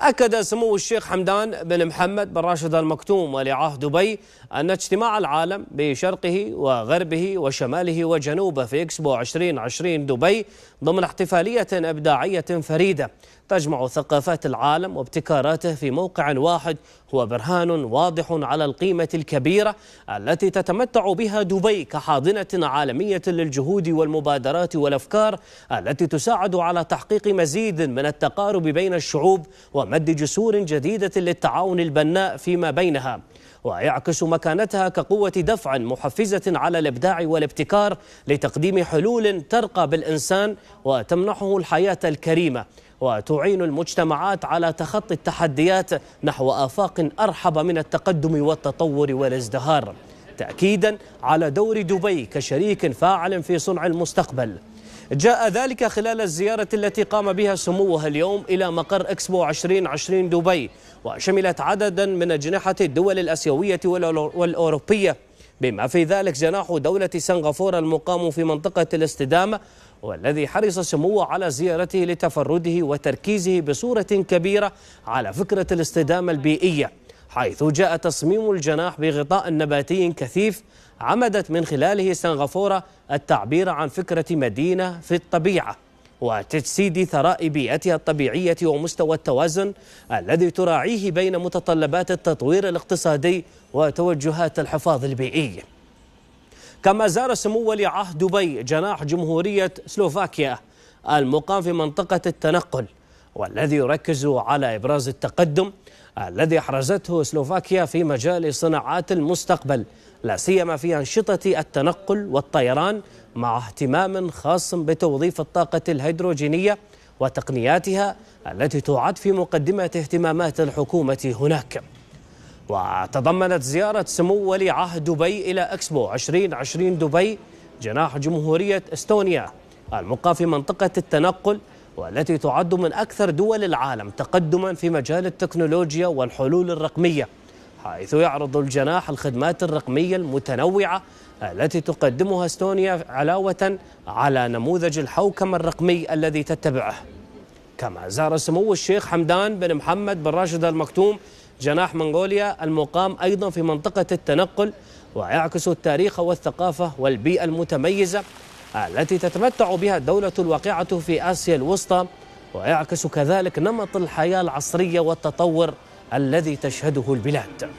أكد سمو الشيخ حمدان بن محمد بن راشد المكتوم ولي عهد دبي أن اجتماع العالم بشرقه وغربه وشماله وجنوبه في إكسبو 2020 دبي ضمن احتفالية إبداعية فريدة تجمع ثقافات العالم وابتكاراته في موقع واحد هو برهان واضح على القيمة الكبيرة التي تتمتع بها دبي كحاضنة عالمية للجهود والمبادرات والأفكار التي تساعد على تحقيق مزيد من التقارب بين الشعوب و ومد جسور جديدة للتعاون البناء فيما بينها ويعكس مكانتها كقوة دفع محفزة على الإبداع والابتكار لتقديم حلول ترقى بالإنسان وتمنحه الحياة الكريمة وتعين المجتمعات على تخطي التحديات نحو آفاق أرحب من التقدم والتطور والازدهار تأكيدا على دور دبي كشريك فاعل في صنع المستقبل جاء ذلك خلال الزيارة التي قام بها سموها اليوم إلى مقر إكسبو 2020 دبي وشملت عددا من أجنحة الدول الأسيوية والأوروبية بما في ذلك جناح دولة سنغافورة المقام في منطقة الاستدامة والذي حرص سموه على زيارته لتفرده وتركيزه بصورة كبيرة على فكرة الاستدامة البيئية حيث جاء تصميم الجناح بغطاء نباتي كثيف عمدت من خلاله سنغافورة التعبير عن فكرة مدينة في الطبيعة وتجسيد ثراء بيئتها الطبيعية ومستوى التوازن الذي تراعيه بين متطلبات التطوير الاقتصادي وتوجهات الحفاظ البيئي كما زار سمو ولي عهد دبي جناح جمهورية سلوفاكيا المقام في منطقة التنقل والذي يركز على إبراز التقدم الذي أحرزته سلوفاكيا في مجال صناعات المستقبل لا سيما في أنشطة التنقل والطيران مع اهتمام خاص بتوظيف الطاقة الهيدروجينية وتقنياتها التي تعد في مقدمة اهتمامات الحكومة هناك وتضمنت زيارة سمو ولي عهد دبي إلى أكسبو 2020 دبي جناح جمهورية استونيا المقام في منطقة التنقل والتي تعد من أكثر دول العالم تقدما في مجال التكنولوجيا والحلول الرقمية حيث يعرض الجناح الخدمات الرقمية المتنوعة التي تقدمها استونيا علاوة على نموذج الحوكمة الرقمي الذي تتبعه كما زار سمو الشيخ حمدان بن محمد بن راشد المكتوم جناح منغوليا المقام أيضا في منطقة التنقل ويعكس التاريخ والثقافة والبيئة المتميزة التي تتمتع بها الدولة الواقعة في آسيا الوسطى ويعكس كذلك نمط الحياة العصرية والتطور الذي تشهده البلاد